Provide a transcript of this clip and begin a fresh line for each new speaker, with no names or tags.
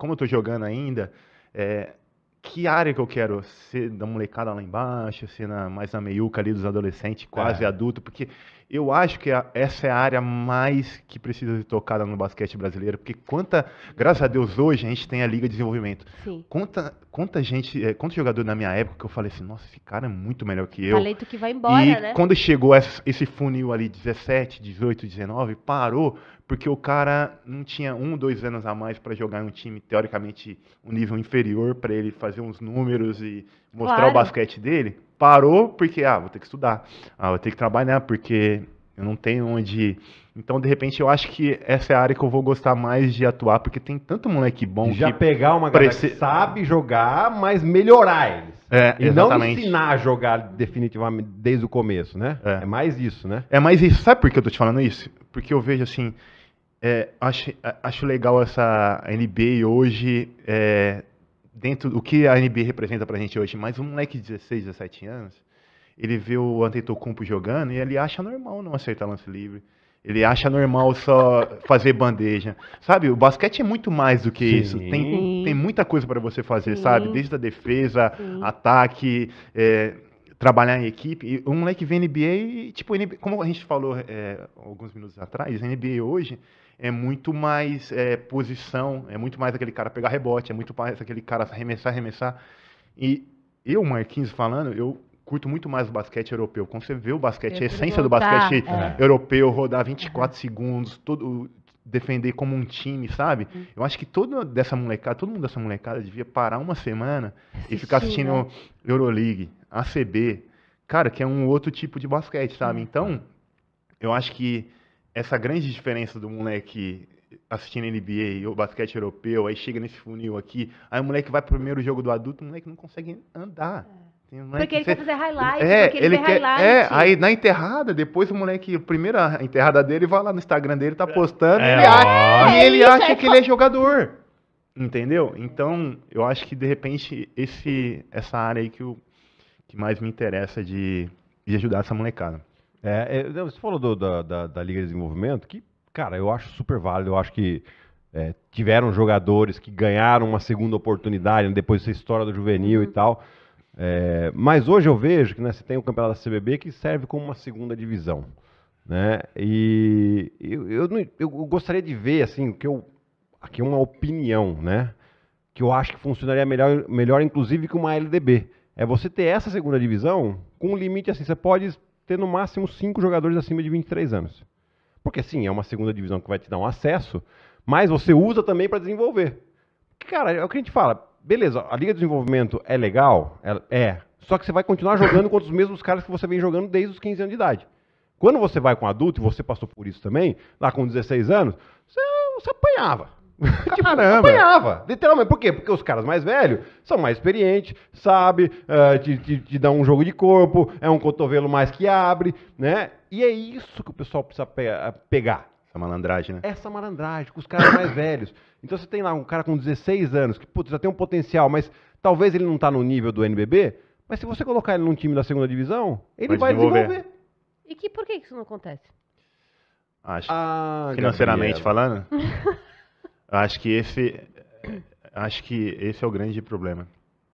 como eu estou jogando ainda, é, que área que eu quero? Ser da molecada lá embaixo, ser na, mais na meiuca ali dos adolescentes, quase é. adulto, porque eu acho que a, essa é a área mais que precisa ser tocada no basquete brasileiro, porque quanta, graças a Deus, hoje a gente tem a Liga de Desenvolvimento. Sim. Quanta, quanta gente, é, quanto jogador na minha época que eu falei assim, nossa, esse cara é muito melhor que eu. Falei tu que vai embora, e né? quando chegou essa, esse funil ali, 17, 18, 19, parou, porque o cara não tinha um, dois anos a mais para jogar em um time teoricamente um nível inferior para ele fazer uns números e mostrar claro. o basquete dele. Parou porque ah, vou ter que estudar, ah, vou ter que trabalhar porque eu não tenho onde. Então, de repente, eu acho que essa é a área que eu vou gostar mais de atuar, porque tem tanto moleque bom.
Já que pegar uma galera prece... que sabe jogar, mas melhorar eles. É, e exatamente. não ensinar a jogar definitivamente desde o começo, né? É. é mais isso, né?
É mais isso. Sabe por que eu tô te falando isso? Porque eu vejo assim, é, acho, acho legal essa NBA hoje, é, dentro do que a NBA representa pra gente hoje, mas um moleque de 16, 17 anos, ele vê o Antetokounmpo jogando e ele acha normal não acertar lance livre. Ele acha normal só fazer bandeja. Sabe, o basquete é muito mais do que Sim. isso. Tem, tem muita coisa para você fazer, Sim. sabe? Desde a defesa, Sim. ataque, é, trabalhar em equipe. E um moleque vê NBA e, tipo, NBA, como a gente falou é, alguns minutos atrás, NBA hoje é muito mais é, posição, é muito mais aquele cara pegar rebote, é muito mais aquele cara arremessar, arremessar. E eu, Marquinhos, falando, eu curto muito mais o basquete europeu. Quando você vê o basquete, a essência do basquete é. europeu, rodar 24 uhum. segundos, todo, defender como um time, sabe? Uhum. Eu acho que todo dessa molecada, todo mundo dessa molecada devia parar uma semana Assistir, e ficar assistindo né? Euroleague, ACB, cara, que é um outro tipo de basquete, sabe? Uhum. Então, eu acho que essa grande diferença do moleque assistindo NBA ou basquete europeu, aí chega nesse funil aqui, aí o moleque vai pro primeiro jogo do adulto, o moleque não consegue andar. É. Tem né, porque ele fe... quer fazer highlight, é, porque ele, ele quer, highlight. É, aí na enterrada, depois o moleque, a primeira enterrada dele, vai lá no Instagram dele, tá é. postando, é, ele, é acha, é, ele acha que ele é jogador. Entendeu? Então, eu acho que de repente esse essa área aí que, eu, que mais
me interessa de, de ajudar essa molecada. É, é, você falou do, da, da, da, Liga de Desenvolvimento, que, cara, eu acho super válido. Eu acho que é, tiveram jogadores que ganharam uma segunda oportunidade, né, depois dessa história do juvenil uhum. e tal. É, mas hoje eu vejo que né, você tem o campeonato da CBB que serve como uma segunda divisão. Né? E eu, eu, eu gostaria de ver, assim, que eu, aqui uma opinião, né? Que eu acho que funcionaria melhor, melhor inclusive, que uma LDB. É você ter essa segunda divisão com um limite assim, você pode ter no máximo cinco jogadores acima de 23 anos. Porque sim, é uma segunda divisão que vai te dar um acesso, mas você usa também para desenvolver. Cara, é o que a gente fala, beleza, a Liga de Desenvolvimento é legal? É. é. Só que você vai continuar jogando contra os mesmos caras que você vem jogando desde os 15 anos de idade. Quando você vai com adulto, e você passou por isso também, lá com 16 anos, você, você apanhava. tipo,
Caramba. apanhava,
literalmente. Por quê? Porque os caras mais velhos são mais experientes, sabe, uh, te, te, te um jogo de corpo, é um cotovelo mais que abre, né? E é isso que o pessoal precisa pe eh, pegar. Essa malandragem, né? Essa malandragem, com os caras mais velhos. Então você tem lá um cara com 16 anos, que putz, já tem um potencial, mas talvez ele não está no nível do NBB, mas se você colocar ele num time da segunda divisão, ele vai, vai desenvolver. desenvolver. E que, por que isso não acontece? Acho, ah, financeiramente Gabriela. falando, acho que esse
acho que esse é o grande problema.